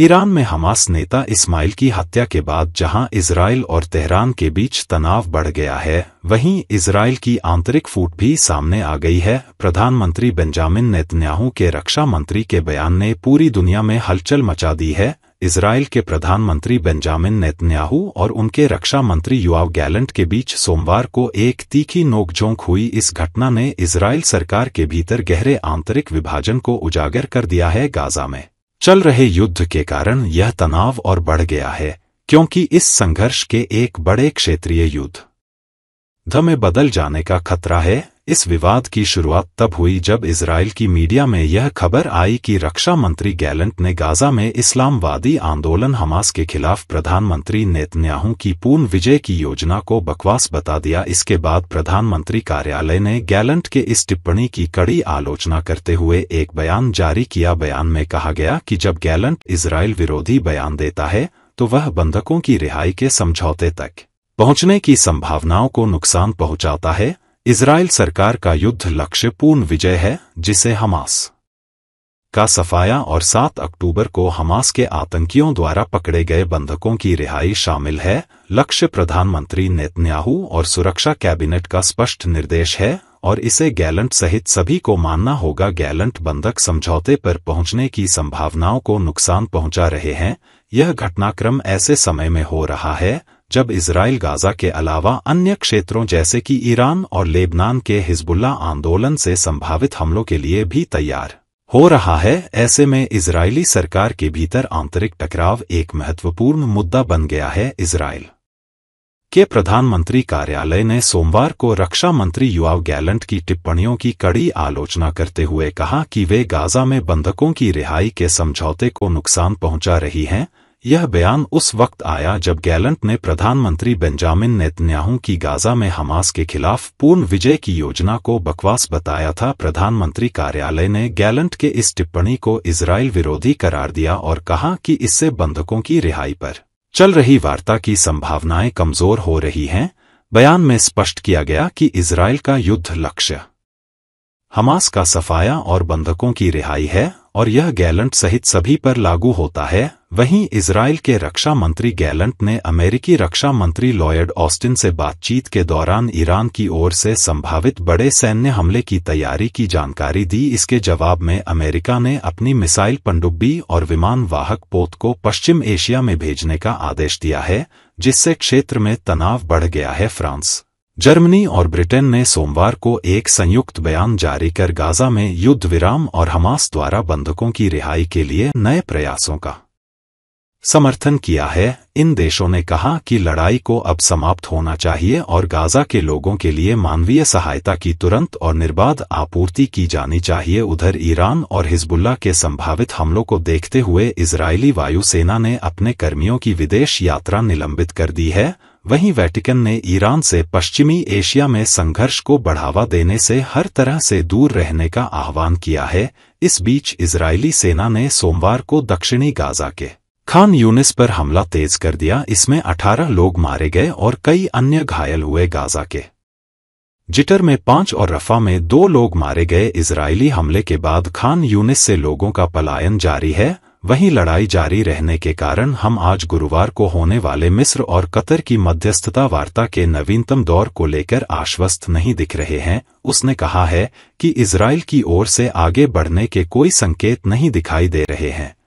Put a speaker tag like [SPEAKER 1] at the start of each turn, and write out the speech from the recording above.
[SPEAKER 1] Iran में Hamas नेता इस्माइल की हत्या के बाद जहां इसराइल और तेहरान के बीच तनाव बढ़ गया है वहीं इसराइल की आंतरिक फूट भी सामने आ गई है प्रधानमंत्री बेंजामिन नेतन्याहू के रक्षा मंत्री के बयान ने पूरी दुनिया में हलचल मचा दी है इसराइल के प्रधानमंत्री बेंजामिन नेतन्याहू और उनके रक्षा मंत्री युवाव गैलेंट के बीच सोमवार को एक तीखी नोकझोंक हुई इस घटना ने इसराइल सरकार के भीतर गहरे आंतरिक विभाजन को उजागर कर दिया है गाजा में चल रहे युद्ध के कारण यह तनाव और बढ़ गया है क्योंकि इस संघर्ष के एक बड़े क्षेत्रीय युद्ध धमे बदल जाने का खतरा है इस विवाद की शुरुआत तब हुई जब इसराइल की मीडिया में यह खबर आई कि रक्षा मंत्री गैलेंट ने गाजा में इस्लामवादी आंदोलन हमास के खिलाफ प्रधानमंत्री नेतन्याहू की पूर्ण विजय की योजना को बकवास बता दिया इसके बाद प्रधानमंत्री कार्यालय ने गैलेंट के इस टिप्पणी की कड़ी आलोचना करते हुए एक बयान जारी किया बयान में कहा गया कि जब गैलेंट इसराइल विरोधी बयान देता है तो वह बंधकों की रिहाई के समझौते तक पहुंचने की संभावनाओं को नुकसान पहुंचाता है इसराइल सरकार का युद्ध लक्ष्य पूर्ण विजय है जिसे हमास का सफाया और 7 अक्टूबर को हमास के आतंकियों द्वारा पकड़े गए बंधकों की रिहाई शामिल है लक्ष्य प्रधानमंत्री नेतन्याहू और सुरक्षा कैबिनेट का स्पष्ट निर्देश है और इसे गैलेंट सहित सभी को मानना होगा गैलेंट बंधक समझौते पर पहुंचने की संभावनाओं को नुकसान पहुंचा रहे हैं यह घटनाक्रम ऐसे समय में हो रहा है जब इसराइल गाजा के अलावा अन्य क्षेत्रों जैसे कि ईरान और लेबनान के हिजबुल्ला आंदोलन से संभावित हमलों के लिए भी तैयार हो रहा है ऐसे में इसराइली सरकार के भीतर आंतरिक टकराव एक महत्वपूर्ण मुद्दा बन गया है इसराइल के प्रधानमंत्री कार्यालय ने सोमवार को रक्षा मंत्री युवाव गैलेंट की टिप्पणियों की कड़ी आलोचना करते हुए कहा कि वे गाजा में बंधकों की रिहाई के समझौते को नुकसान पहुंचा रही हैं यह बयान उस वक्त आया जब गैलेंट ने प्रधानमंत्री बेंजामिन नेतन्याहू की गाजा में हमास के खिलाफ पूर्ण विजय की योजना को बकवास बताया था प्रधानमंत्री कार्यालय ने गैलेंट के इस टिप्पणी को इसराइल विरोधी करार दिया और कहा कि इससे बंधकों की रिहाई पर चल रही वार्ता की संभावनाएं कमजोर हो रही हैं बयान में स्पष्ट किया गया कि इसराइल का युद्ध लक्ष्य हमास का सफाया और बंधकों की रिहाई है और यह गैलेंट सहित सभी पर लागू होता है वहीं इसराइल के रक्षा मंत्री गैलंट ने अमेरिकी रक्षा मंत्री लॉयड ऑस्टिन से बातचीत के दौरान ईरान की ओर से संभावित बड़े सैन्य हमले की तैयारी की जानकारी दी इसके जवाब में अमेरिका ने अपनी मिसाइल पनडुब्बी और विमान वाहक पोत को पश्चिम एशिया में भेजने का आदेश दिया है जिससे क्षेत्र में तनाव बढ़ गया है फ्रांस जर्मनी और ब्रिटेन ने सोमवार को एक संयुक्त बयान जारी कर गाजा में युद्ध विराम और हमास द्वारा बंधकों की रिहाई के लिए नए प्रयासों का समर्थन किया है इन देशों ने कहा कि लड़ाई को अब समाप्त होना चाहिए और गाजा के लोगों के लिए मानवीय सहायता की तुरंत और निर्बाध आपूर्ति की जानी चाहिए उधर ईरान और हिजबुल्ला के संभावित हमलों को देखते हुए इजरायली वायुसेना ने अपने कर्मियों की विदेश यात्रा निलंबित कर दी है वहीं वेटिकन ने ईरान से पश्चिमी एशिया में संघर्ष को बढ़ावा देने से हर तरह से दूर रहने का आह्वान किया है इस बीच इजरायली सेना ने सोमवार को दक्षिणी गाजा के खान यूनिस पर हमला तेज कर दिया इसमें 18 लोग मारे गए और कई अन्य घायल हुए गाजा के जिटर में पांच और रफा में दो लोग मारे गए इजरायली हमले के बाद खान यूनिस से लोगों का पलायन जारी है वहीं लड़ाई जारी रहने के कारण हम आज गुरुवार को होने वाले मिस्र और कतर की मध्यस्थता वार्ता के नवीनतम दौर को लेकर आश्वस्त नहीं दिख रहे हैं उसने कहा है कि इसराइल की ओर से आगे बढ़ने के कोई संकेत नहीं दिखाई दे रहे हैं